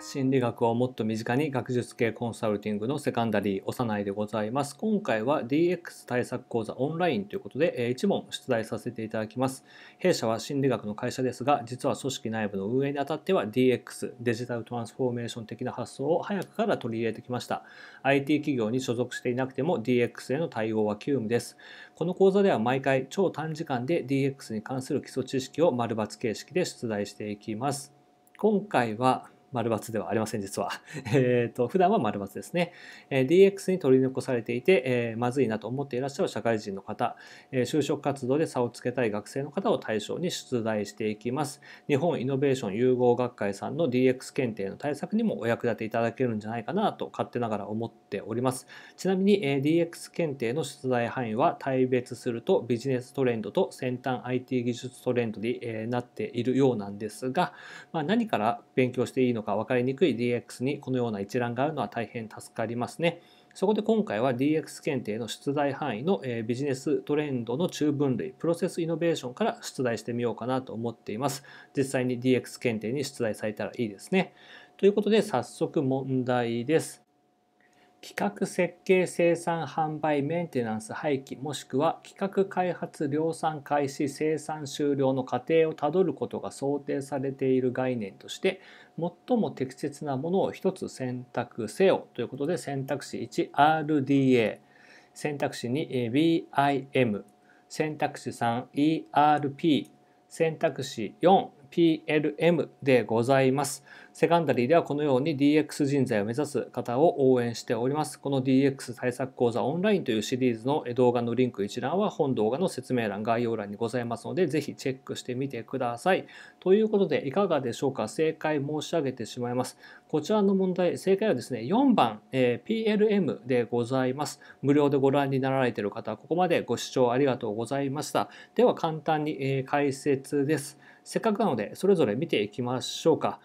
心理学をもっと身近に学術系コンサルティングのセカンダリー幼いでございます。今回は DX 対策講座オンラインということで1問出題させていただきます。弊社は心理学の会社ですが、実は組織内部の運営にあたっては DX、デジタルトランスフォーメーション的な発想を早くから取り入れてきました。IT 企業に所属していなくても DX への対応は急務です。この講座では毎回超短時間で DX に関する基礎知識を丸抜形式で出題していきます。今回は丸抜ではありません、実は。えっ、と、普段は丸抜ですね、え DX に取り残されていて、えー、まずいなと思っていらっしゃる社会人の方、えー、就職活動で差をつけたい学生の方を対象に出題していきます。日本イノベーション融合学会さんの DX 検定の対策にもお役立ていただけるんじゃないかなと勝手ながら思っております。ちなみに、えー、DX 検定の出題範囲は大別するとビジネストレンドと先端 IT 技術トレンドに、えー、なっているようなんですが、まあ、何から勉強していいののか分かりにくい DX にこのような一覧があるのは大変助かりますね。そこで今回は DX 検定の出題範囲のビジネストレンドの中分類、プロセスイノベーションから出題してみようかなと思っています。実際に DX 検定に出題されたらいいですね。ということで早速問題です。企画設計生産販売メンテナンス廃棄もしくは企画開発量産開始生産終了の過程をたどることが想定されている概念として最も適切なものを1つ選択せよということで選択肢 1RDA 選択肢 2BIM 選択肢 3ERP 選択肢 4PLM でございます。セカンダリーではこのように DX 人材を目指す方を応援しております。この DX 対策講座オンラインというシリーズの動画のリンク一覧は本動画の説明欄、概要欄にございますので、ぜひチェックしてみてください。ということで、いかがでしょうか正解申し上げてしまいます。こちらの問題、正解はですね、4番、え PLM でございます。無料でご覧になられている方、ここまでご視聴ありがとうございました。では簡単に、え解説です。せっかくなので、それぞれ見ていきましょうか。